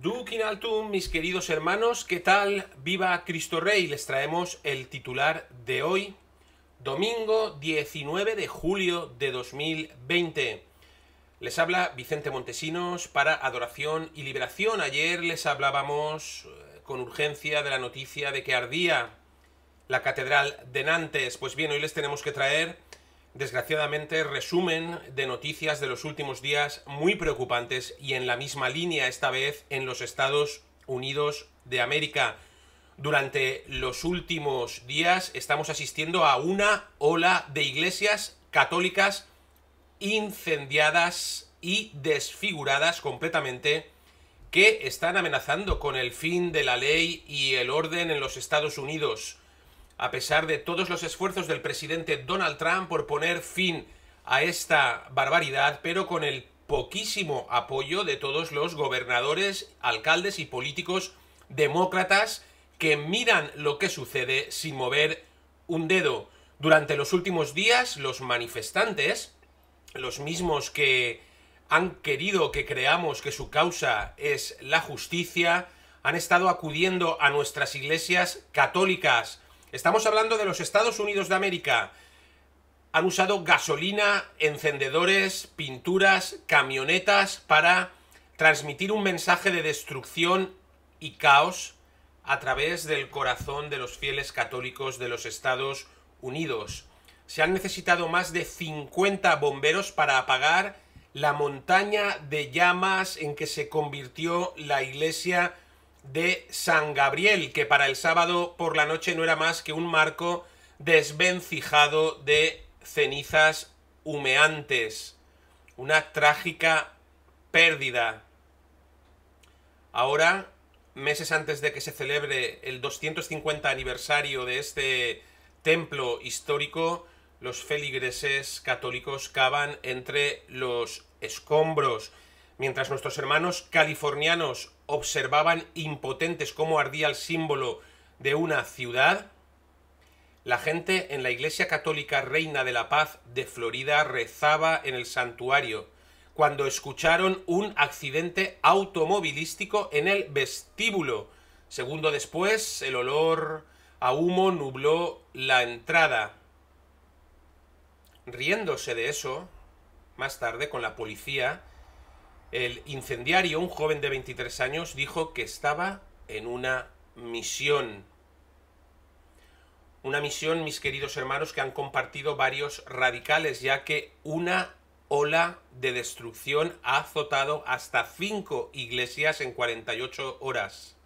Duke in altum, mis queridos hermanos, ¿qué tal? Viva Cristo Rey, les traemos el titular de hoy, domingo 19 de julio de 2020. Les habla Vicente Montesinos para Adoración y Liberación. Ayer les hablábamos eh, con urgencia de la noticia de que ardía la Catedral de Nantes. Pues bien, hoy les tenemos que traer desgraciadamente, resumen de noticias de los últimos días muy preocupantes y en la misma línea esta vez en los Estados Unidos de América. Durante los últimos días estamos asistiendo a una ola de iglesias católicas incendiadas y desfiguradas completamente que están amenazando con el fin de la ley y el orden en los Estados Unidos a pesar de todos los esfuerzos del presidente Donald Trump por poner fin a esta barbaridad, pero con el poquísimo apoyo de todos los gobernadores, alcaldes y políticos demócratas que miran lo que sucede sin mover un dedo. Durante los últimos días, los manifestantes, los mismos que han querido que creamos que su causa es la justicia, han estado acudiendo a nuestras iglesias católicas, Estamos hablando de los Estados Unidos de América. Han usado gasolina, encendedores, pinturas, camionetas para transmitir un mensaje de destrucción y caos a través del corazón de los fieles católicos de los Estados Unidos. Se han necesitado más de 50 bomberos para apagar la montaña de llamas en que se convirtió la iglesia de San Gabriel, que para el sábado por la noche no era más que un marco desvencijado de cenizas humeantes. Una trágica pérdida. Ahora, meses antes de que se celebre el 250 aniversario de este templo histórico, los feligreses católicos cavan entre los escombros. Mientras nuestros hermanos californianos observaban impotentes cómo ardía el símbolo de una ciudad, la gente en la Iglesia Católica Reina de la Paz de Florida rezaba en el santuario cuando escucharon un accidente automovilístico en el vestíbulo. Segundo después, el olor a humo nubló la entrada. Riéndose de eso, más tarde con la policía, el incendiario, un joven de 23 años, dijo que estaba en una misión. Una misión, mis queridos hermanos, que han compartido varios radicales, ya que una ola de destrucción ha azotado hasta cinco iglesias en 48 horas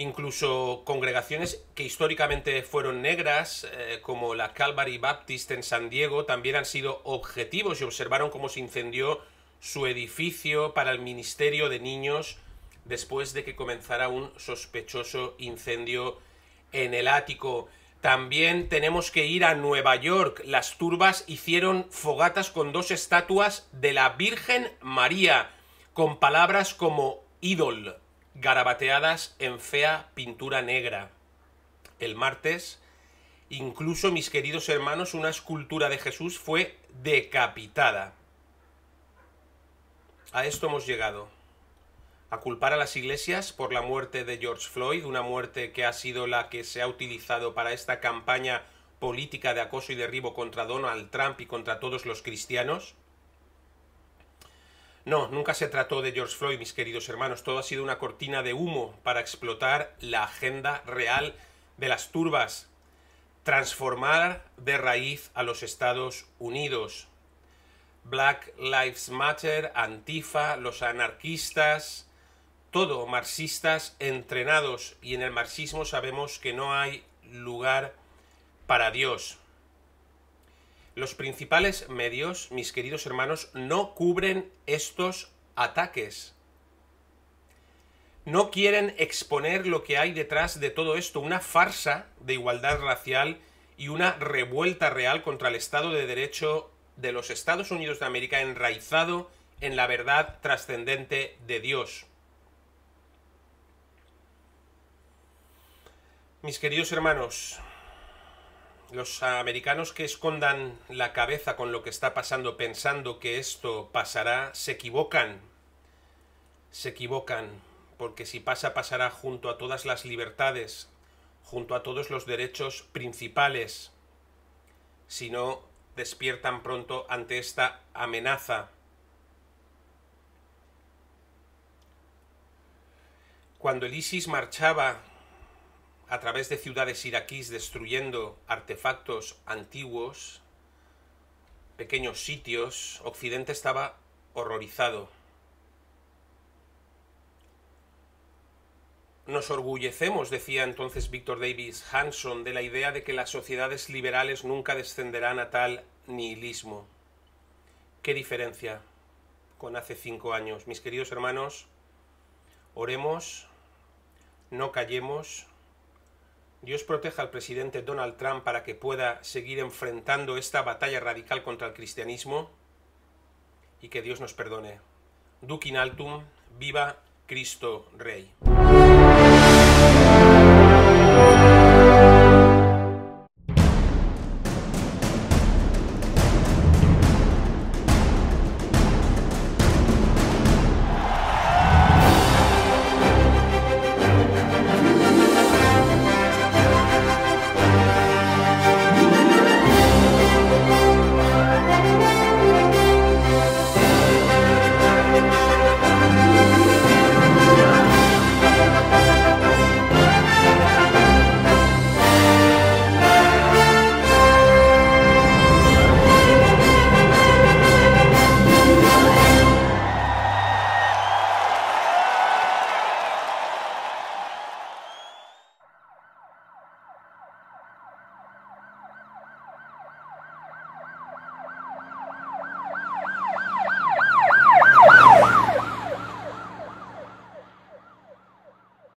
incluso congregaciones que históricamente fueron negras, eh, como la Calvary Baptist en San Diego, también han sido objetivos y observaron cómo se incendió su edificio para el Ministerio de Niños después de que comenzara un sospechoso incendio en el ático. También tenemos que ir a Nueva York. Las turbas hicieron fogatas con dos estatuas de la Virgen María, con palabras como ídol, garabateadas en fea pintura negra. El martes, incluso mis queridos hermanos, una escultura de Jesús fue decapitada. A esto hemos llegado, a culpar a las iglesias por la muerte de George Floyd, una muerte que ha sido la que se ha utilizado para esta campaña política de acoso y derribo contra Donald Trump y contra todos los cristianos. No, nunca se trató de George Floyd, mis queridos hermanos. Todo ha sido una cortina de humo para explotar la agenda real de las turbas. Transformar de raíz a los Estados Unidos. Black Lives Matter, Antifa, los anarquistas, todo marxistas entrenados y en el marxismo sabemos que no hay lugar para Dios. Los principales medios, mis queridos hermanos, no cubren estos ataques. No quieren exponer lo que hay detrás de todo esto, una farsa de igualdad racial y una revuelta real contra el Estado de Derecho de los Estados Unidos de América enraizado en la verdad trascendente de Dios. Mis queridos hermanos, los americanos que escondan la cabeza con lo que está pasando pensando que esto pasará, se equivocan. Se equivocan, porque si pasa, pasará junto a todas las libertades, junto a todos los derechos principales, si no despiertan pronto ante esta amenaza. Cuando el ISIS marchaba a través de ciudades iraquíes destruyendo artefactos antiguos, pequeños sitios, Occidente estaba horrorizado. Nos orgullecemos, decía entonces Victor Davis Hanson, de la idea de que las sociedades liberales nunca descenderán a tal nihilismo. ¿Qué diferencia con hace cinco años? Mis queridos hermanos, oremos, no callemos, Dios proteja al presidente Donald Trump para que pueda seguir enfrentando esta batalla radical contra el cristianismo y que Dios nos perdone. Duc altum, viva Cristo Rey.